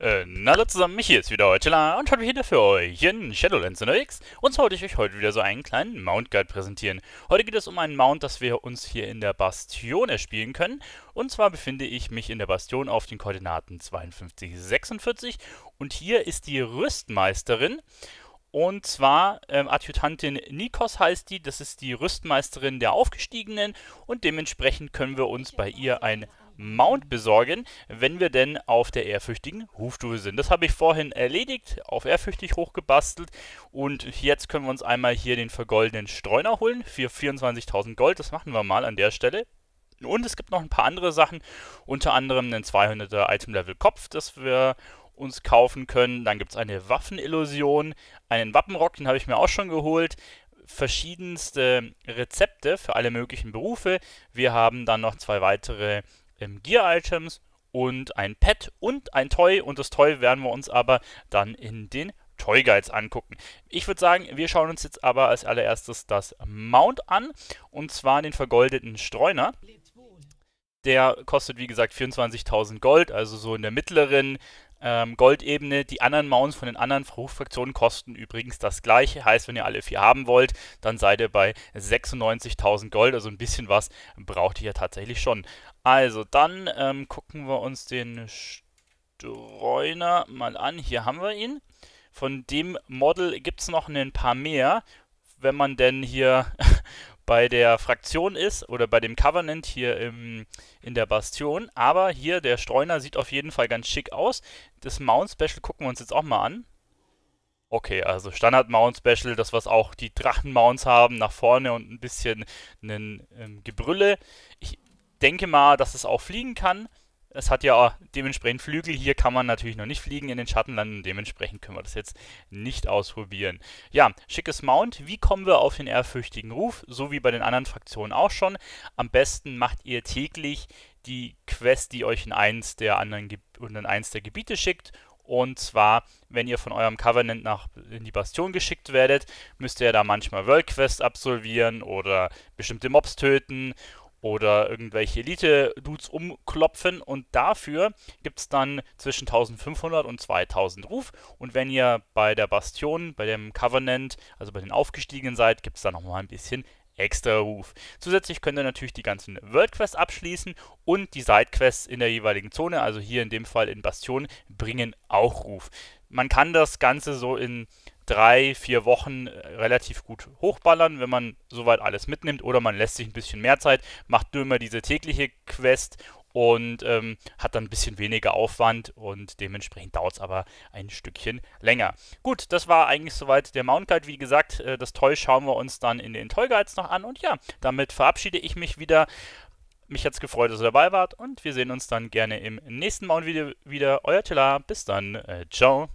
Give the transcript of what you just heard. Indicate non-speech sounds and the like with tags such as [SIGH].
na äh, hallo zusammen, mich hier ist wieder Eutela und heute wieder für euch in Shadowlands unterwegs. Und zwar wollte ich euch heute wieder so einen kleinen Mount Guide präsentieren. Heute geht es um einen Mount, das wir uns hier in der Bastion erspielen können. Und zwar befinde ich mich in der Bastion auf den Koordinaten 52, 46 und hier ist die Rüstmeisterin. Und zwar ähm, Adjutantin Nikos heißt die, das ist die Rüstmeisterin der Aufgestiegenen und dementsprechend können wir uns bei ihr ein Mount besorgen, wenn wir denn auf der ehrfürchtigen Hufstufe sind. Das habe ich vorhin erledigt, auf ehrfürchtig hochgebastelt und jetzt können wir uns einmal hier den vergoldenen Streuner holen für 24.000 Gold. Das machen wir mal an der Stelle. Und es gibt noch ein paar andere Sachen, unter anderem einen 200er Item-Level-Kopf, das wir uns kaufen können. Dann gibt es eine Waffenillusion, einen Wappenrock, den habe ich mir auch schon geholt verschiedenste Rezepte für alle möglichen Berufe. Wir haben dann noch zwei weitere ähm, Gear-Items und ein Pet und ein Toy. Und das Toy werden wir uns aber dann in den Toy Guides angucken. Ich würde sagen, wir schauen uns jetzt aber als allererstes das Mount an. Und zwar den vergoldeten Streuner. Der kostet, wie gesagt, 24.000 Gold, also so in der mittleren ähm, Goldebene. Die anderen Mounts von den anderen Hochfraktionen kosten übrigens das gleiche. Heißt, wenn ihr alle vier haben wollt, dann seid ihr bei 96.000 Gold. Also ein bisschen was braucht ihr ja tatsächlich schon. Also, dann ähm, gucken wir uns den Streuner mal an. Hier haben wir ihn. Von dem Model gibt es noch ein paar mehr. Wenn man denn hier [LAUGHS] bei der Fraktion ist oder bei dem Covenant hier im, in der Bastion. Aber hier der Streuner sieht auf jeden Fall ganz schick aus. Das Mount Special gucken wir uns jetzt auch mal an. Okay, also Standard Mount Special, das was auch die Drachen Mounts haben, nach vorne und ein bisschen ein ähm, Gebrülle. Ich denke mal, dass es auch fliegen kann. Es hat ja dementsprechend Flügel. Hier kann man natürlich noch nicht fliegen in den Schattenlanden. Dementsprechend können wir das jetzt nicht ausprobieren. Ja, schickes Mount. Wie kommen wir auf den ehrfürchtigen Ruf? So wie bei den anderen Fraktionen auch schon. Am besten macht ihr täglich die Quest, die euch in eins der anderen Ge in eins der Gebiete schickt. Und zwar, wenn ihr von eurem Covenant nach in die Bastion geschickt werdet, müsst ihr da manchmal World Quests absolvieren oder bestimmte Mobs töten oder irgendwelche Elite-Dudes umklopfen und dafür gibt es dann zwischen 1500 und 2000 Ruf und wenn ihr bei der Bastion, bei dem Covenant, also bei den Aufgestiegenen seid, gibt es dann nochmal ein bisschen extra Ruf. Zusätzlich könnt ihr natürlich die ganzen World Quests abschließen und die Side-Quests in der jeweiligen Zone, also hier in dem Fall in Bastion, bringen auch Ruf. Man kann das Ganze so in drei, vier Wochen äh, relativ gut hochballern, wenn man soweit alles mitnimmt. Oder man lässt sich ein bisschen mehr Zeit, macht nur immer diese tägliche Quest und ähm, hat dann ein bisschen weniger Aufwand und dementsprechend dauert es aber ein Stückchen länger. Gut, das war eigentlich soweit der Mount Guide. Wie gesagt, äh, das Toy schauen wir uns dann in den Toy Guides noch an und ja, damit verabschiede ich mich wieder. Mich hat es gefreut, dass ihr dabei wart und wir sehen uns dann gerne im nächsten Mount Video wieder. Euer Tilla, bis dann, äh, ciao.